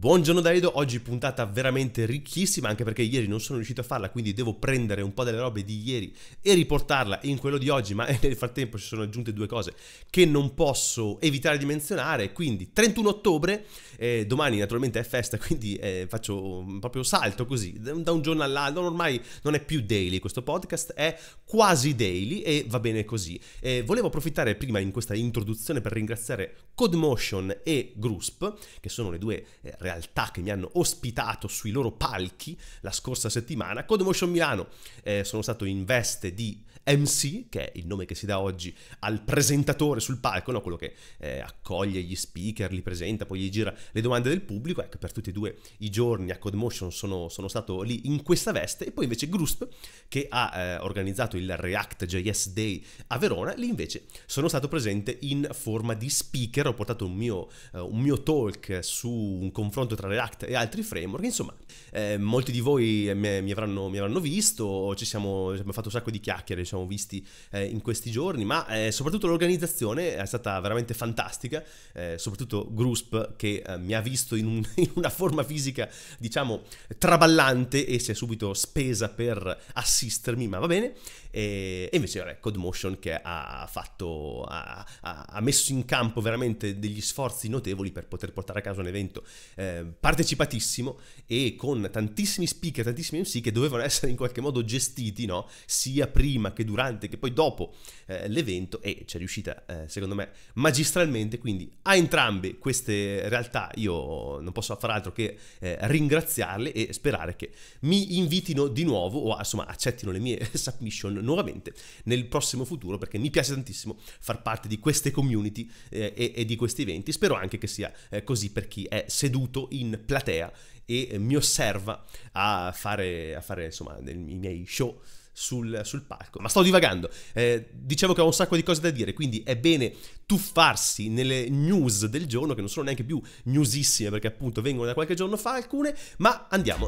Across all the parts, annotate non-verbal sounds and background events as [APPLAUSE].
Buongiorno Davido, oggi puntata veramente ricchissima anche perché ieri non sono riuscito a farla quindi devo prendere un po' delle robe di ieri e riportarla in quello di oggi ma [LAUGHS] nel frattempo ci sono aggiunte due cose che non posso evitare di menzionare quindi 31 ottobre, eh, domani naturalmente è festa [LAUGHS] quindi eh, faccio proprio salto così da un giorno all'altro, ormai non è più daily questo podcast è quasi daily e va bene così. Eh, volevo approfittare prima in questa introduzione per ringraziare Codemotion e Grusp che sono le due eh, realtà realtà che mi hanno ospitato sui loro palchi la scorsa settimana. Codemotion Milano eh, sono stato in veste di MC, che è il nome che si dà oggi al presentatore sul palco, no? quello che eh, accoglie gli speaker, li presenta, poi gli gira le domande del pubblico, ecco per tutti e due i giorni a Codemotion sono, sono stato lì in questa veste e poi invece Grusp che ha eh, organizzato il React JS Day a Verona, lì invece sono stato presente in forma di speaker, ho portato un mio, eh, un mio talk su un confronto tra React e altri framework, insomma eh, molti di voi mi, mi, avranno, mi avranno visto, ci siamo, abbiamo fatto un sacco di chiacchiere, diciamo abbiamo visti eh, in questi giorni, ma eh, soprattutto l'organizzazione è stata veramente fantastica, eh, soprattutto Grusp che eh, mi ha visto in, un, [LAUGHS] in, una forma fisica diciamo traballante e si è subito spesa per assistermi, ma va bene. E, e invece Record Motion che ha, fatto, ha, ha, messo in campo veramente degli sforzi notevoli per poter portare a casa un evento eh, partecipatissimo e con tantissimi speaker, tantissimi MC che dovevano [LAUGHS] essere in qualche modo gestiti, no? sia prima che durante che poi dopo eh, l'evento e ci è riuscita eh, secondo me magistralmente, quindi a entrambe queste realtà io non posso far altro che eh, ringraziarle e sperare che mi invitino di nuovo o insomma accettino le mie [LAUGHS] submission nuovamente nel prossimo futuro perché mi piace tantissimo far parte di queste community eh, e, e, di questi eventi. Spero anche che sia eh, così per chi è seduto in platea e mi osserva a fare, a fare insomma, i miei show. Sul, sul, palco. Ma sto divagando. Eh, dicevo che ho un sacco di cose da dire, quindi è bene tuffarsi nelle news del giorno, che non sono neanche più newsissime, perché appunto vengono da qualche giorno fa alcune, ma andiamo.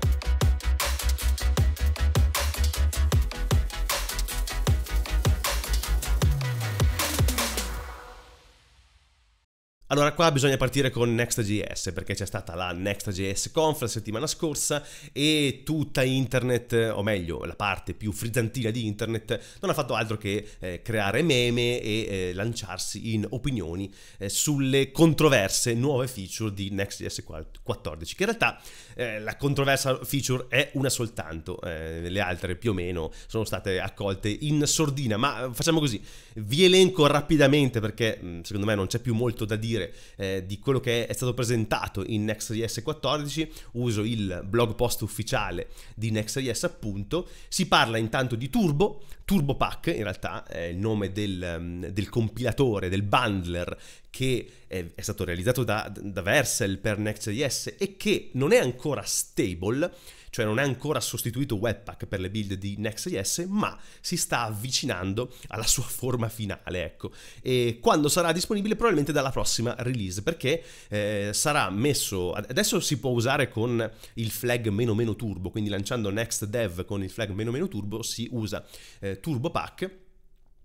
Allora qua bisogna partire con Next.js perché c'è stata la Next.js Conf la settimana scorsa e tutta internet, o meglio la parte più frizzantina di internet, non ha fatto altro che eh, creare meme e eh, lanciarsi in opinioni eh, sulle controverse nuove feature di Next.js 14, che in realtà eh, la controversa feature è una soltanto, eh, le altre più o meno sono state accolte in sordina, ma facciamo così, vi elenco rapidamente perché mm, secondo me non c'è più molto da dire dire, eh, di quello che è stato presentato in Next.js 14, uso il blog post ufficiale di Next.js appunto, si parla intanto di Turbo, Turbo Pack in realtà è il nome del, mm, del compilatore, del bundler che è, è stato realizzato da, da Versel per Next.js e che non è ancora stable, cioè non è ancora sostituito Webpack per le build di Next.js, ma si sta avvicinando alla sua forma finale, ecco. E quando sarà disponibile probabilmente dalla prossima release, perché eh, sarà messo adesso si può usare con il flag meno meno turbo, quindi lanciando Next Dev con il flag meno meno turbo si usa eh, Turbo Pack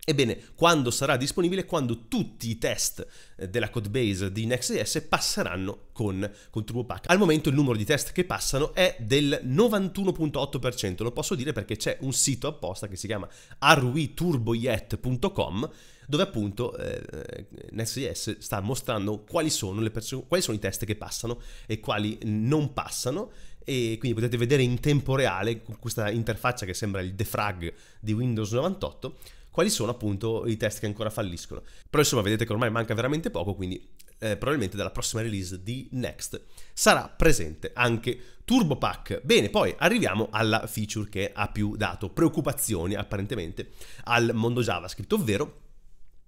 Ebbene, quando sarà disponibile? Quando tutti i test eh, della codebase di Next.js passeranno con, con TurboPack. Al momento il numero di test che passano è del 91.8%, lo posso dire perché c'è un sito apposta che si chiama ruiturboyet.com dove appunto eh, Next.js sta mostrando quali sono, perso- quali sono i test che passano e quali non passano e quindi potete vedere in tempo reale con questa interfaccia che sembra il defrag di Windows 98 quali sono appunto i test che ancora falliscono. Però insomma vedete che ormai manca veramente poco, quindi eh, probabilmente dalla prossima release di Next sarà presente anche Turbo Pack. Bene, poi arriviamo alla feature che ha più dato preoccupazioni apparentemente al mondo JavaScript, ovvero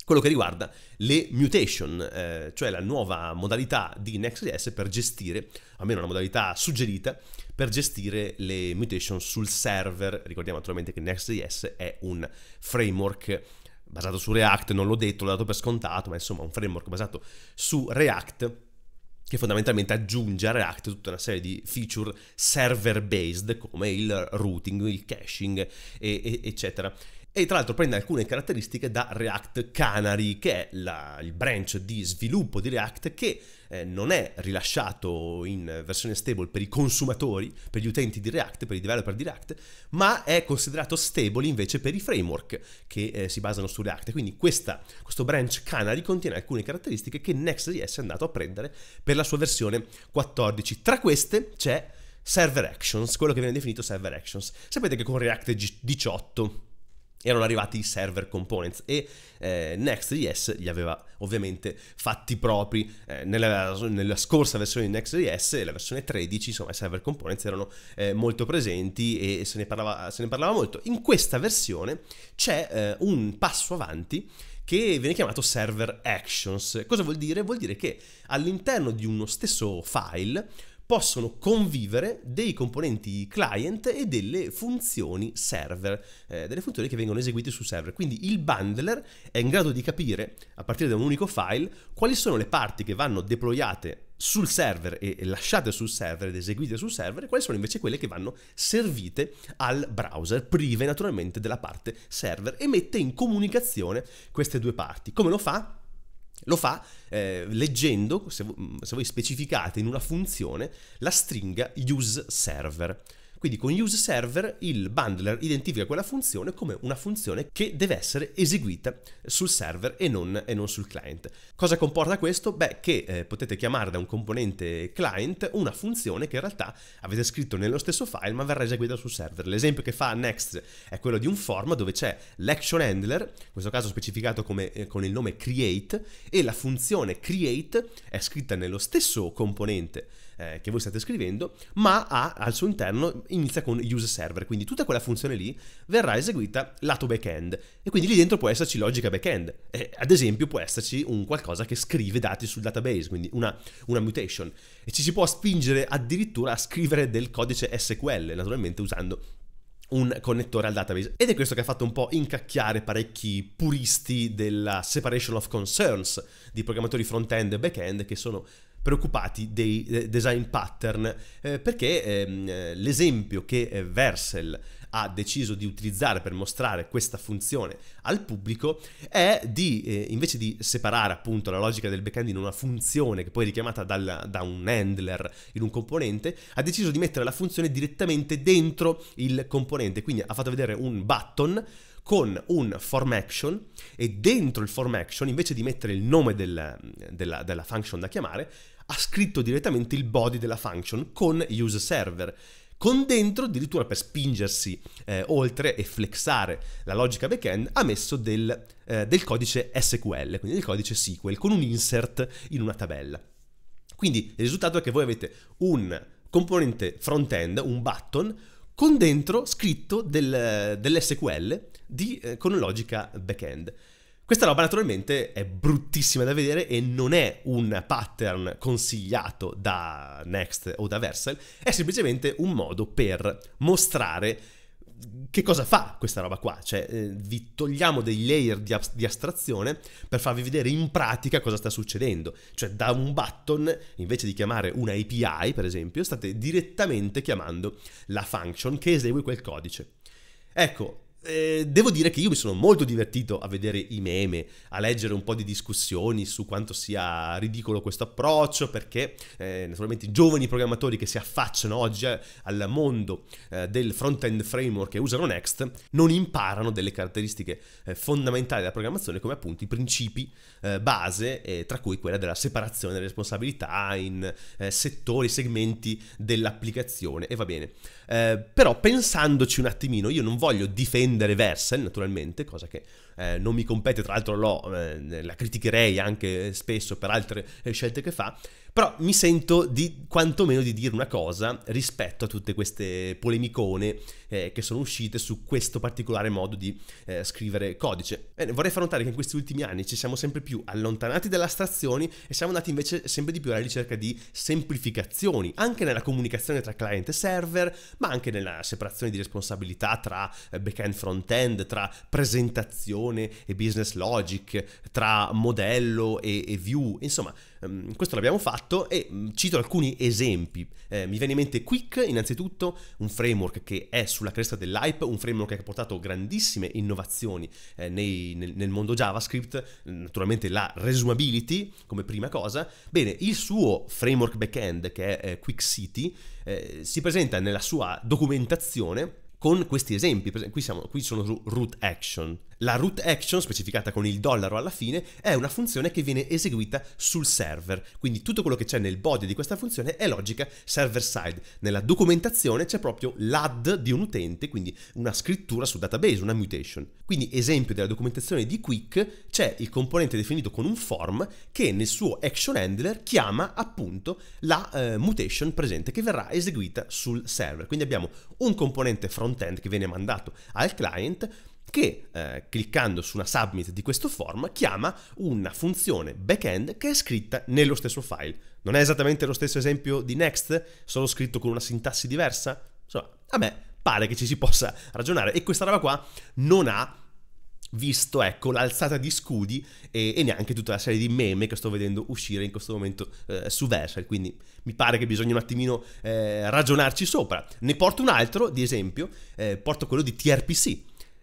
quello che riguarda le mutation, eh, cioè la nuova modalità di Next.js per gestire, almeno la modalità suggerita, per gestire le mutation sul server. Ricordiamo naturalmente che Next.js è un framework basato su React, non l'ho detto, l'ho dato per scontato, ma insomma un framework basato su React che fondamentalmente aggiunge a React tutta una serie di feature server based come il routing, il caching, e, e, eccetera. E tra l'altro prende alcune caratteristiche da React Canary, che è la, il branch di sviluppo di React che eh, non è rilasciato in versione stable per i consumatori, per gli utenti di React, per i developer di React, ma è considerato stable invece per i framework che eh, si basano su React. Quindi questa, questo branch Canary contiene alcune caratteristiche che Next.js è andato a prendere per la sua versione 14. Tra queste c'è server actions, quello che viene definito server actions. Sapete che con React 18 erano arrivati i server components e eh, Next.js li aveva ovviamente fatti propri eh, nella, nella, scorsa versione di Next.js, la versione 13, insomma i server components erano eh, molto presenti e se ne, parlava, se ne, parlava, molto. In questa versione c'è eh, un passo avanti che viene chiamato server actions. Cosa vuol dire? Vuol dire che all'interno di uno stesso file possono convivere dei componenti client e delle funzioni server, eh, delle funzioni che vengono eseguite su server. Quindi il bundler è in grado di capire, a partire da un unico file, quali sono le parti che vanno deployate sul server e lasciate sul server ed eseguite sul server, e quali sono invece quelle che vanno servite al browser, prive naturalmente della parte server, e mette in comunicazione queste due parti. Come lo fa? Lo fa eh, leggendo, se, mm, se voi specificate in una funzione, la stringa useServer. Quindi con use server il bundler identifica quella funzione come una funzione che deve essere eseguita sul server e non, e non sul client. Cosa comporta questo? Beh, che eh, potete chiamare da un componente client una funzione che in realtà avete scritto nello stesso file ma verrà eseguita sul server. L'esempio che fa Next è quello di un form dove c'è l'action handler, in questo caso specificato come, eh, con il nome create, e la funzione create è scritta nello stesso componente eh, che voi state scrivendo, ma ha al suo interno inizia con use server, quindi tutta quella funzione lì verrà eseguita lato backend e quindi lì dentro può esserci logica backend. Eh, ad esempio può esserci un qualcosa che scrive dati sul database, quindi una, una mutation e ci si può spingere addirittura a scrivere del codice SQL, naturalmente usando un connettore al database. Ed è questo che ha fatto un po' incacchiare parecchi puristi della separation of concerns di programmatori front-end e back-end che sono preoccupati dei eh, design pattern, eh, perché ehm, eh, l'esempio che eh, Versel ha deciso di utilizzare per mostrare questa funzione al pubblico è di, eh, invece di separare appunto la logica del backend in una funzione che poi è richiamata dal, da un handler in un componente, ha deciso di mettere la funzione direttamente dentro il componente, quindi ha fatto vedere un button con un form action e dentro il form action, invece di mettere il nome del, della, della function da chiamare, ha scritto direttamente il body della function con user server con dentro addirittura per spingersi eh, oltre e flexare la logica backend ha messo del, eh, del codice SQL, quindi del codice SQL, con un insert in una tabella. Quindi il risultato è che voi avete un componente front-end, un button, con dentro scritto del, dell'SQL di, eh, con logica back-end. Questa roba naturalmente è bruttissima da vedere e non è un pattern consigliato da Next o da Versal, è semplicemente un modo per mostrare che cosa fa questa roba qua? Cioè, eh, vi togliamo dei layer di, ab- di, astrazione per farvi vedere in pratica cosa sta succedendo. Cioè, da un button, invece di chiamare una API, per esempio, state direttamente chiamando la function che esegue quel codice. Ecco, eh, devo dire che io mi sono molto divertito a vedere i meme, a leggere un po' di discussioni su quanto sia ridicolo questo approccio, perché eh, naturalmente i giovani programmatori che si affacciano oggi eh, al mondo eh, del front-end framework e usano Next non imparano delle caratteristiche fondamentali della programmazione come appunto i principi base, tra cui quella della separazione delle responsabilità in settori, segmenti dell'applicazione e va bene. Eh, però pensandoci un attimino, io non voglio difendere Versen, naturalmente, cosa che eh, non mi compete, tra l'altro lo, eh, la criticherei anche spesso per altre eh, scelte che fa, però mi sento di quantomeno di dire una cosa rispetto a tutte queste polemicone eh, che sono uscite su questo particolare modo di eh, scrivere codice. Bene, vorrei far notare che in questi ultimi anni ci siamo sempre più allontanati dalle astrazioni e siamo andati invece sempre di più alla ricerca di semplificazioni, anche nella comunicazione tra client e server, ma anche nella separazione di responsabilità tra eh, back-end front-end, tra presentazione e business logic, tra modello e, e view, insomma Ehm, questo l'abbiamo fatto e mm, cito alcuni esempi. Eh, mi viene in mente Quick, innanzitutto, un framework che è sulla cresta dell'hype, un framework che ha portato grandissime innovazioni eh, nei, nel, nel, mondo JavaScript, mm, naturalmente la resumability come prima cosa. Bene, il suo framework backend, che è eh, Quick City, eh, si presenta nella sua documentazione con questi esempi. Qui, siamo, qui sono root action, la root action, specificata con il dollaro alla fine, è una funzione che viene eseguita sul server, quindi tutto quello che c'è nel body di questa funzione è logica server side. Nella documentazione c'è proprio l'add di un utente, quindi una scrittura sul database, una mutation. Quindi esempio della documentazione di Quick c'è il componente definito con un form che nel suo action handler chiama appunto la eh, mutation presente che verrà eseguita sul server. Quindi abbiamo un componente front-end che viene mandato al client che eh, cliccando su una submit di questo form chiama una funzione backend che è scritta nello stesso file. Non è esattamente lo stesso esempio di next, solo scritto con una sintassi diversa? Insomma, a me pare che ci si possa ragionare e questa roba qua non ha visto ecco l'alzata di scudi e, e, neanche tutta la serie di meme che sto vedendo uscire in questo momento eh, su Versal quindi mi pare che bisogna un attimino eh, ragionarci sopra ne porto un altro di esempio eh, porto quello di TRPC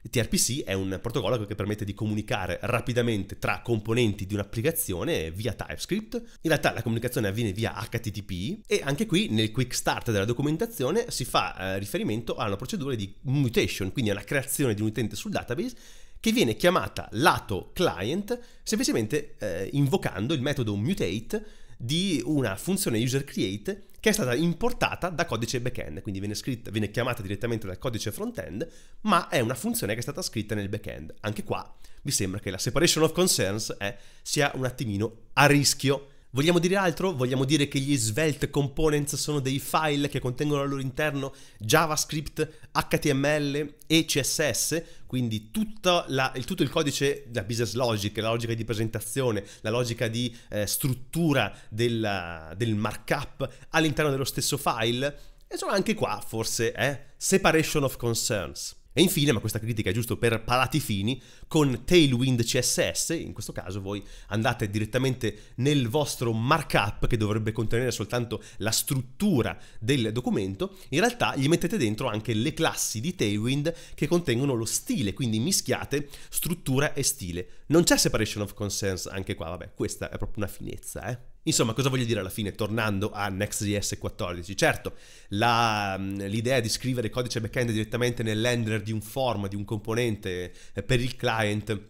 TRPC è un protocollo che permette di comunicare rapidamente tra componenti di un'applicazione via TypeScript. In realtà la comunicazione avviene via HTTP e anche qui nel quick start della documentazione si fa eh, riferimento a una procedura di mutation, quindi alla creazione di un utente sul database che viene chiamata lato client semplicemente eh, invocando il metodo mutate di una funzione user create che è stata importata da codice backend, quindi viene, scritta, viene chiamata direttamente dal codice frontend, ma è una funzione che è stata scritta nel backend. Anche qua mi sembra che la separation of concerns è, eh, sia un attimino a rischio Vogliamo dire altro? Vogliamo dire che gli Svelte Components sono dei file che contengono al loro interno JavaScript, HTML e CSS, quindi la, tutto il codice, la business logic, la logica di presentazione, la logica di eh, struttura della, del markup all'interno dello stesso file. E sono anche qua, forse, eh? Separation of concerns. E infine, ma questa critica è giusto per palati fini, con Tailwind CSS, in questo caso voi andate direttamente nel vostro markup che dovrebbe contenere soltanto la struttura del documento, in realtà gli mettete dentro anche le classi di Tailwind che contengono lo stile, quindi mischiate struttura e stile. Non c'è separation of concerns anche qua, vabbè, questa è proprio una finezza, eh. Insomma, cosa voglio dire alla fine, tornando a Next.js 14? Certo, la, l'idea di scrivere codice backend direttamente nell'handler di un form, di un componente eh, per il client,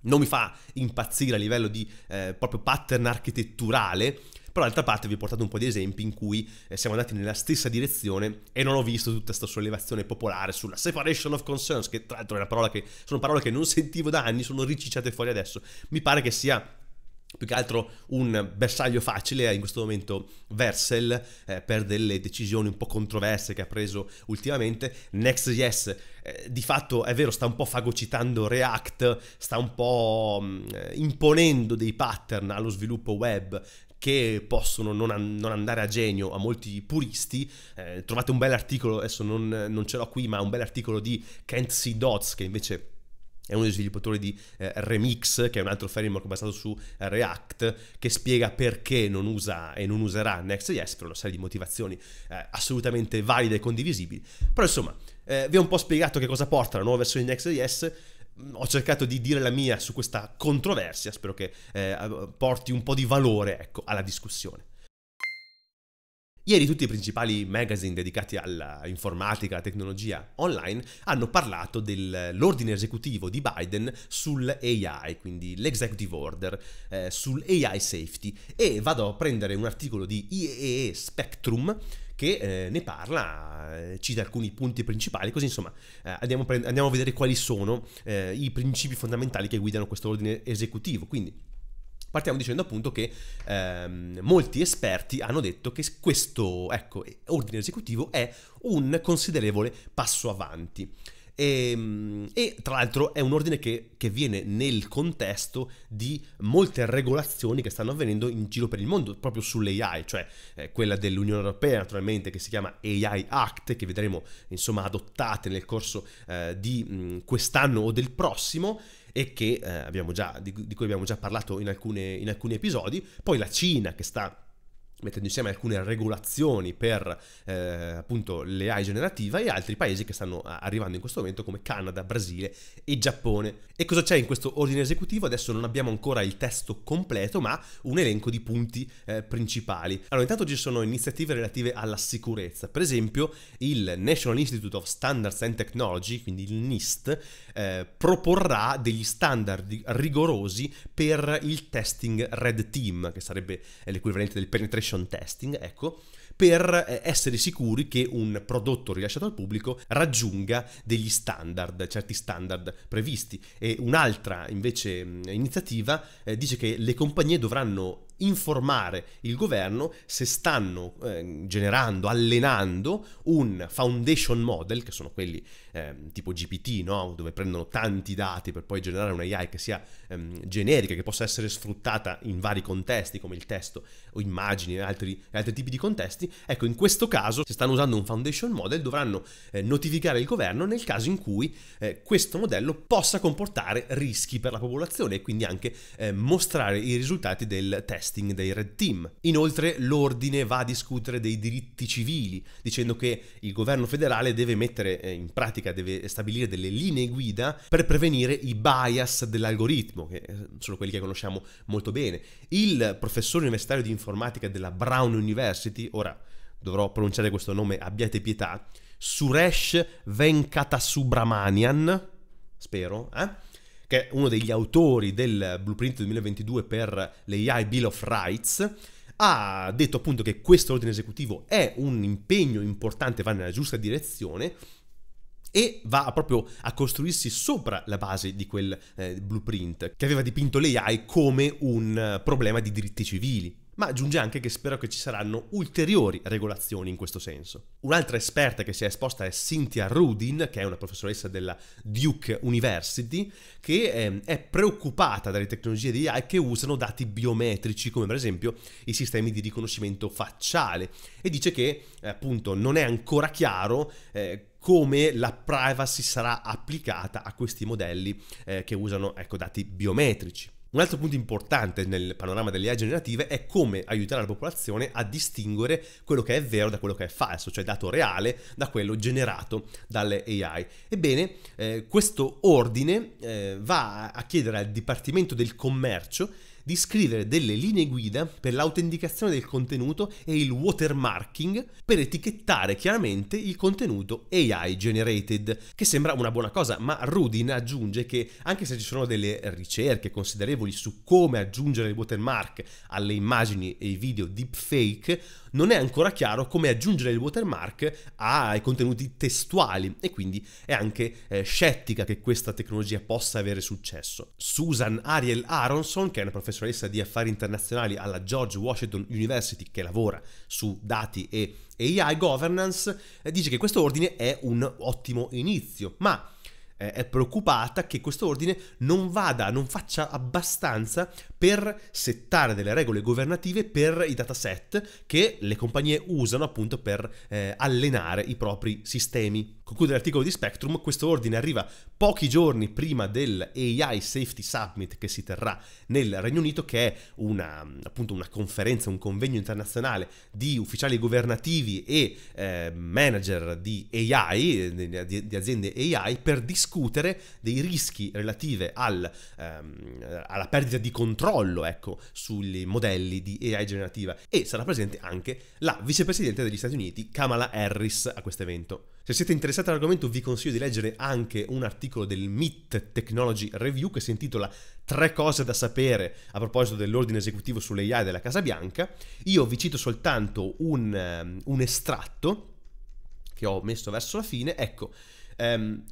non mi fa impazzire a livello di eh, proprio pattern architetturale, però d'altra parte vi ho portato un po' di esempi in cui eh, siamo andati nella stessa direzione e non ho visto tutta questa sollevazione popolare sulla separation of concerns, che tra l'altro è una parola che sono parole che non sentivo da anni, sono ricicciate fuori adesso. Mi pare che sia più che altro un bersaglio facile eh, in questo momento Versel eh, per delle decisioni un po' controverse che ha preso ultimamente Next.js eh, di fatto è vero sta un po' fagocitando React sta un po' mh, mm, imponendo dei pattern allo sviluppo web che possono non, an- non, andare a genio a molti puristi. Eh, trovate un bel articolo, adesso non, non, ce l'ho qui, ma un bel articolo di Kent C. Dodds che invece è uno degli sviluppatori di eh, Remix, che è un altro framework basato su eh, React, che spiega perché non usa e non userà Next.js per una serie di motivazioni eh, assolutamente valide e condivisibili. Però insomma, eh, vi ho un po' spiegato che cosa porta la nuova versione di Next.js Mm, ho cercato di dire la mia su questa controversia, spero che eh, porti un po' di valore ecco, alla discussione. Ieri tutti i principali magazine dedicati all'informatica, alla tecnologia online hanno parlato dell'ordine eh, esecutivo di Biden sull'AI, quindi l'executive order, eh, sull'AI safety e vado a prendere un articolo di IEEE Spectrum che eh, ne parla, eh, cita alcuni punti principali, così insomma eh, andiamo, prend- andiamo, a vedere quali sono eh, i principi fondamentali che guidano questo ordine esecutivo. Quindi Partiamo dicendo appunto che ehm, molti esperti hanno detto che questo ecco, ordine esecutivo è un considerevole passo avanti. E, ehm, e, tra l'altro è un ordine che, che, viene nel contesto di molte regolazioni che stanno avvenendo in giro per il mondo proprio sull'AI, cioè eh, quella dell'Unione Europea naturalmente che si chiama AI Act che vedremo insomma adottate nel corso eh, di mh, mm, quest'anno o del prossimo e che, eh, già, di, di, cui abbiamo già parlato in, alcune, in alcuni episodi, poi la Cina che sta mettendo insieme alcune regolazioni per eh, appunto l'AI generativa e altri paesi che stanno arrivando in questo momento come Canada, Brasile e Giappone. E cosa c'è in questo ordine esecutivo? Adesso non abbiamo ancora il testo completo ma un elenco di punti eh, principali. Allora intanto ci sono iniziative relative alla sicurezza, per esempio il National Institute of Standards and Technology, quindi il NIST, eh, proporrà degli standard rigorosi per il testing red team, che sarebbe l'equivalente del penetration penetration testing, ecco, per eh, essere sicuri che un prodotto rilasciato al pubblico raggiunga degli standard, certi standard previsti. E un'altra invece iniziativa eh, dice che le compagnie dovranno informare il governo se stanno eh, generando, allenando un foundation model, che sono quelli ehm, tipo GPT, no? dove prendono tanti dati per poi generare una AI che sia ehm, generica, che possa essere sfruttata in vari contesti come il testo o immagini e altri, altri, tipi di contesti, ecco in questo caso se stanno usando un foundation model dovranno eh, notificare il governo nel caso in cui eh, questo modello possa comportare rischi per la popolazione e quindi anche eh, mostrare i risultati del testing dei red team. Inoltre l'ordine va a discutere dei diritti civili, dicendo che il governo federale deve mettere eh, in pratica informatica deve stabilire delle linee guida per prevenire i bias dell'algoritmo, che eh, sono quelli che conosciamo molto bene. Il professore universitario di informatica della Brown University, ora dovrò pronunciare questo nome, abbiate pietà, Suresh Venkatasubramanian, spero, eh? che è uno degli autori del Blueprint 2022 per l'AI Bill of Rights, ha detto appunto che questo ordine esecutivo è un impegno importante, va nella giusta direzione, e va proprio a costruirsi sopra la base di quel eh, blueprint che aveva dipinto l'AI come un eh, problema di diritti civili ma aggiunge anche che spero che ci saranno ulteriori regolazioni in questo senso. Un'altra esperta che si è esposta è Cynthia Rudin, che è una professoressa della Duke University, che ehm, è preoccupata dalle tecnologie di AI che usano dati biometrici, come per esempio i sistemi di riconoscimento facciale, e dice che appunto non è ancora chiaro eh, come la privacy sarà applicata a questi modelli eh, che usano ecco, dati biometrici. Un altro punto importante nel panorama delle AI generative è come aiutare la popolazione a distinguere quello che è vero da quello che è falso, cioè dato reale da quello generato dalle AI. Ebbene, eh, questo ordine eh, va a chiedere al Dipartimento del Commercio di scrivere delle linee guida per l'autenticazione del contenuto e il watermarking per etichettare chiaramente il contenuto AI generated, che sembra una buona cosa, ma Rudin aggiunge che anche se ci sono delle ricerche considerevoli su come aggiungere il watermark alle immagini e i video deepfake, non è ancora chiaro come aggiungere il watermark ai contenuti testuali e quindi è anche eh, scettica che questa tecnologia possa avere successo. Susan Ariel Aronson, che è una professoressa di affari internazionali alla George Washington University che lavora su dati e AI governance, eh, dice che questo ordine è un ottimo inizio, ma eh, è preoccupata che questo ordine non vada, non faccia abbastanza per settare delle regole governative per i dataset che le compagnie usano appunto per eh, allenare i propri sistemi. Conclude l'articolo di Spectrum, questo ordine arriva pochi giorni prima del AI Safety Summit che si terrà nel Regno Unito, che è una, appunto una conferenza, un convegno internazionale di ufficiali governativi e eh, manager di AI, eh, di, di, aziende AI, per discutere dei rischi relative al, ehm, alla perdita di controllo ecco, sugli modelli di AI generativa. E sarà presente anche la vicepresidente degli Stati Uniti, Kamala Harris, a questo evento. Se siete interessati all'argomento vi consiglio di leggere anche un articolo del MIT Technology Review che si intitola Tre cose da sapere a proposito dell'ordine esecutivo sull'AI della Casa Bianca. Io vi cito soltanto un, ehm, un estratto che ho messo verso la fine. Ecco, um,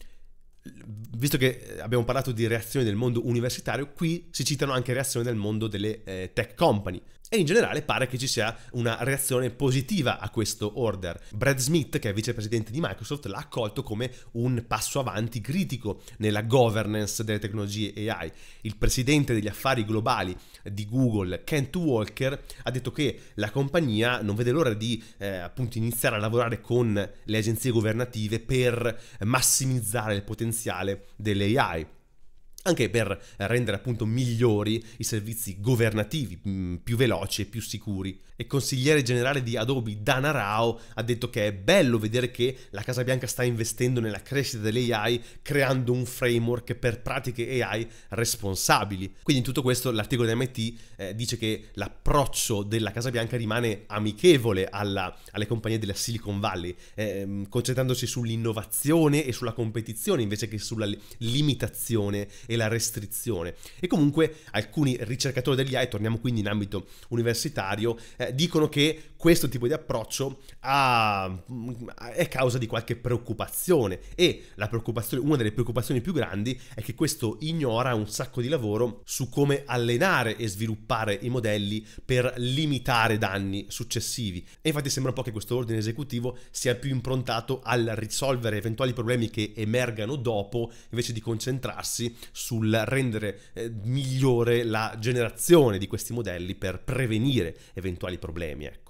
visto che abbiamo parlato di reazioni del mondo universitario, qui si citano anche reazioni del mondo delle eh, tech company. E in generale pare che ci sia una reazione positiva a questo order. Brad Smith, che è vicepresidente di Microsoft, l'ha accolto come un passo avanti critico nella governance delle tecnologie AI. Il presidente degli affari globali di Google, Kent Walker, ha detto che la compagnia non vede l'ora di eh, appunto iniziare a lavorare con le agenzie governative per massimizzare il potenziale delle AI anche per rendere appunto migliori i servizi governativi, mm, più veloci e più sicuri. E consigliere generale di Adobe Dana Rao ha detto che è bello vedere che la Casa Bianca sta investendo nella crescita dell'AI creando un framework per pratiche AI responsabili. Quindi in tutto questo l'articolo di MIT eh, dice che l'approccio della Casa Bianca rimane amichevole alla, alle compagnie della Silicon Valley, ehm, concentrandosi sull'innovazione e sulla competizione invece che sulla limitazione e la restrizione. E comunque alcuni ricercatori dell'IA, e torniamo quindi in ambito universitario, eh, dicono che questo tipo di approccio ha, è causa di qualche preoccupazione e una delle preoccupazioni più grandi è che questo ignora un sacco di lavoro su come allenare e sviluppare i modelli per limitare danni successivi. E infatti sembra un po' che questo ordine esecutivo sia più improntato al risolvere eventuali problemi che emergano dopo invece di concentrarsi sul rendere eh, migliore la generazione di questi modelli per prevenire eventuali problemi. Ecco.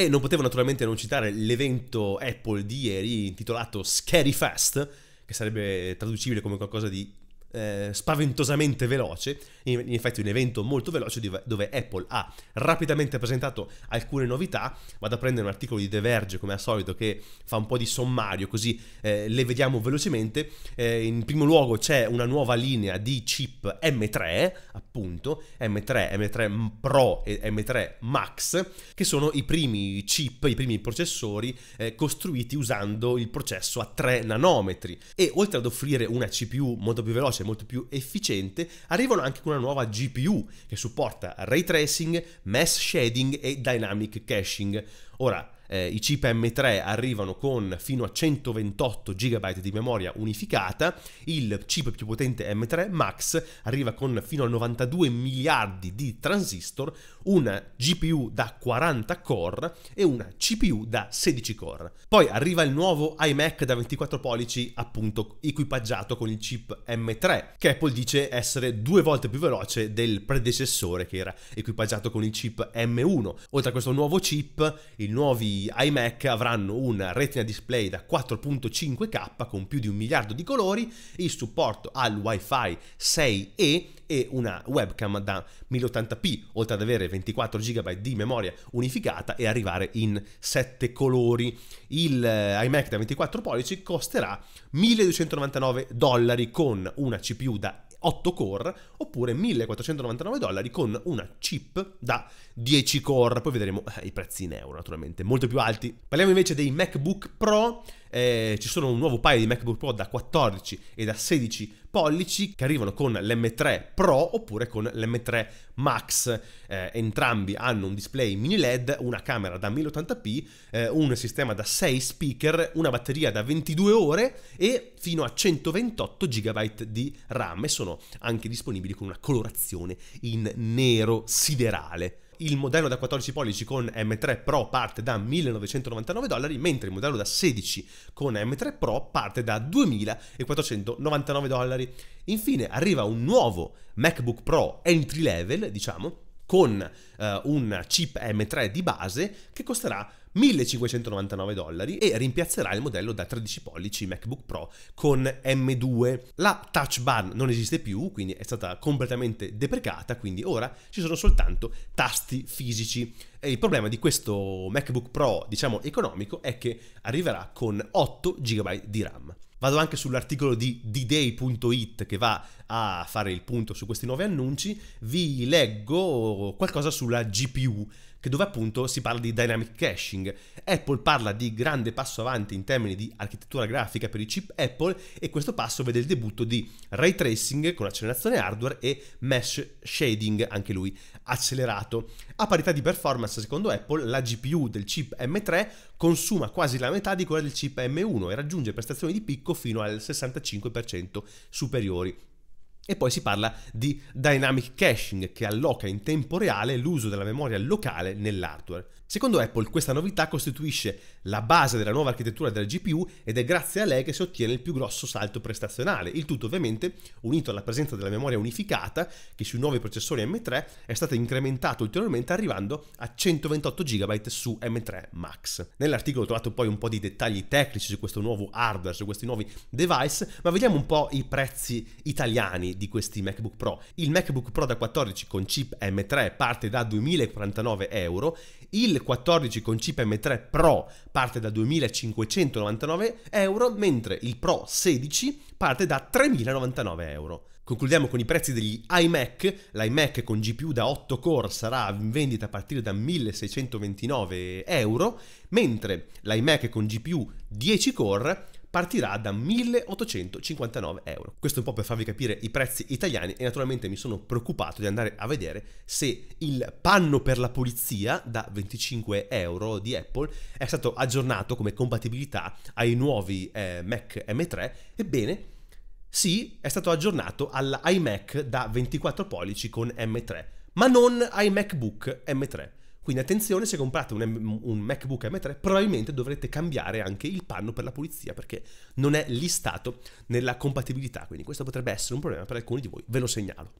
E non potevo naturalmente non citare l'evento Apple di ieri intitolato Scary Fast, che sarebbe traducibile come qualcosa di eh, spaventosamente veloce, in effetti un evento molto veloce dove Apple ha rapidamente presentato alcune novità, vado a prendere un articolo di The Verge come al solito che fa un po' di sommario così eh, le vediamo velocemente, eh, in primo luogo c'è una nuova linea di chip M3 appunto, M3, M3 Pro e M3 Max che sono i primi chip, i primi processori eh, costruiti usando il processo a 3 nanometri e oltre ad offrire una CPU molto più veloce, molto più efficiente, arrivano anche con una nuova GPU che supporta ray tracing, mesh shading e dynamic caching. Ora, eh, i chip M3 arrivano con fino a 128 GB di memoria unificata, il chip più potente M3 Max arriva con fino a 92 miliardi di transistor, una GPU da 40 core e una CPU da 16 core. Poi arriva il nuovo iMac da 24 pollici, appunto equipaggiato con il chip M3, che Apple dice essere due volte più veloce del predecessore che era equipaggiato con il chip M1. Oltre a questo nuovo chip, i nuovi iMac avranno un retina display da 4.5K con più di un miliardo di colori, il supporto al Wi-Fi 6E e una webcam da 1080p, oltre ad avere 24 GB di memoria unificata e arrivare in 7 colori. Il eh, iMac da 24 pollici costerà 1299 dollari con una CPU da 8 core oppure 1499 dollari con una chip da 10 core, poi vedremo eh, i prezzi in euro naturalmente, molto più alti. Parliamo invece dei MacBook Pro eh, ci sono un nuovo paio di MacBook Pro da 14 e da 16 pollici che arrivano con l'M3 Pro oppure con l'M3 Max. Eh, entrambi hanno un display mini LED, una camera da 1080p, eh, un sistema da 6 speaker, una batteria da 22 ore e fino a 128 GB di RAM e sono anche disponibili con una colorazione in nero siderale il modello da 14 pollici con M3 Pro parte da 1999 dollari, mentre il modello da 16 con M3 Pro parte da 2499 dollari. Infine arriva un nuovo MacBook Pro entry level, diciamo, con eh, un chip M3 di base che costerà 1599 dollari e rimpiazzerà il modello da 13 pollici MacBook Pro con M2. La touch bar non esiste più, quindi è stata completamente deprecata, quindi ora ci sono soltanto tasti fisici. E il problema di questo MacBook Pro, diciamo economico, è che arriverà con 8 GB di RAM. Vado anche sull'articolo di dday.it che va a fare il punto su questi nuovi annunci, vi leggo qualcosa sulla GPU, che dove appunto si parla di dynamic caching. Apple parla di grande passo avanti in termini di architettura grafica per i chip Apple e questo passo vede il debutto di ray tracing con accelerazione hardware e mesh shading, anche lui accelerato. A parità di performance, secondo Apple, la GPU del chip M3 consuma quasi la metà di quella del chip M1 e raggiunge prestazioni di picco fino al 65% superiori e poi si parla di dynamic caching che alloca in tempo reale l'uso della memoria locale nell'hardware. Secondo Apple questa novità costituisce la base della nuova architettura della GPU ed è grazie a lei che si ottiene il più grosso salto prestazionale, il tutto ovviamente unito alla presenza della memoria unificata che sui nuovi processori M3 è stata incrementata ulteriormente arrivando a 128 GB su M3 Max. Nell'articolo trovate poi un po' di dettagli tecnici su questo nuovo hardware, su questi nuovi device, ma vediamo un po' i prezzi italiani di questi MacBook Pro. Il MacBook Pro da 14 con chip M3 parte da 2049 euro, il 2014 con chip M3 Pro parte da 2.599 euro, mentre il Pro 16 parte da 3.099 euro. Concludiamo con i prezzi degli iMac. L'iMac con GPU da 8 core sarà in vendita a partire da 1629 euro, mentre l'iMac con GPU 10 core partirà da 1859 euro. Questo un po' per farvi capire i prezzi italiani e naturalmente mi sono preoccupato di andare a vedere se il panno per la pulizia da 25 euro di Apple è stato aggiornato come compatibilità ai nuovi eh, Mac M3. Ebbene, sì, è stato aggiornato all'iMac da 24 pollici con M3, ma non ai MacBook M3. Quindi attenzione, se comprate un, M- un, MacBook M3 probabilmente dovrete cambiare anche il panno per la pulizia perché non è listato nella compatibilità, quindi questo potrebbe essere un problema per alcuni di voi, ve lo segnalo.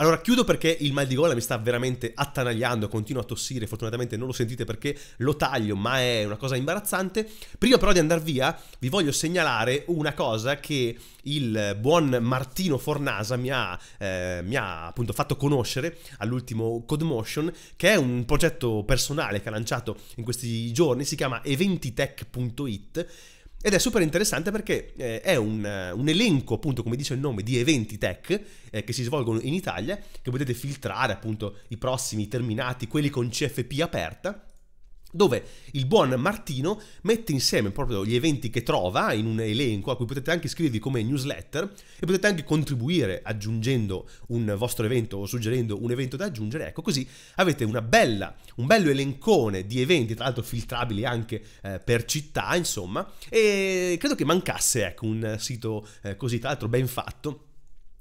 Allora chiudo perché il mal di gola mi sta veramente attanagliando, continuo a tossire, fortunatamente non lo sentite perché lo taglio, ma è una cosa imbarazzante. Prima però di andare via vi voglio segnalare una cosa che il buon Martino Fornasa mi ha, eh, mi ha appunto fatto conoscere all'ultimo Codemotion, che è un progetto personale che ha lanciato in questi giorni, si chiama eventitech.it ed è super interessante perché eh, è un, eh, un, elenco, appunto, come dice il nome, di eventi tech eh, che si svolgono in Italia, che potete filtrare appunto i prossimi terminati, quelli con CFP aperta, dove il buon Martino mette insieme proprio gli eventi che trova in un elenco a cui potete anche iscrivervi come newsletter e potete anche contribuire aggiungendo un vostro evento o suggerendo un evento da aggiungere. Ecco, così avete bella, un bello elencone di eventi, tra l'altro filtrabili anche eh, per città, insomma, e credo che mancasse ecco, un sito eh, così, tra l'altro ben fatto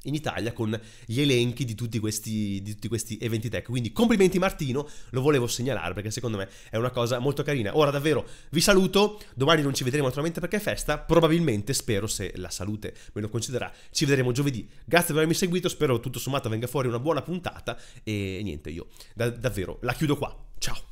in Italia con gli elenchi di tutti, questi, di tutti questi eventi tech. Quindi complimenti Martino, lo volevo segnalare perché secondo me è una cosa molto carina. Ora davvero vi saluto, domani non ci vedremo naturalmente perché è festa, probabilmente spero se la salute me lo concederà, ci vedremo giovedì. Grazie per avermi seguito, spero tutto sommato venga fuori una buona puntata e niente, io da- davvero la chiudo qua. Ciao!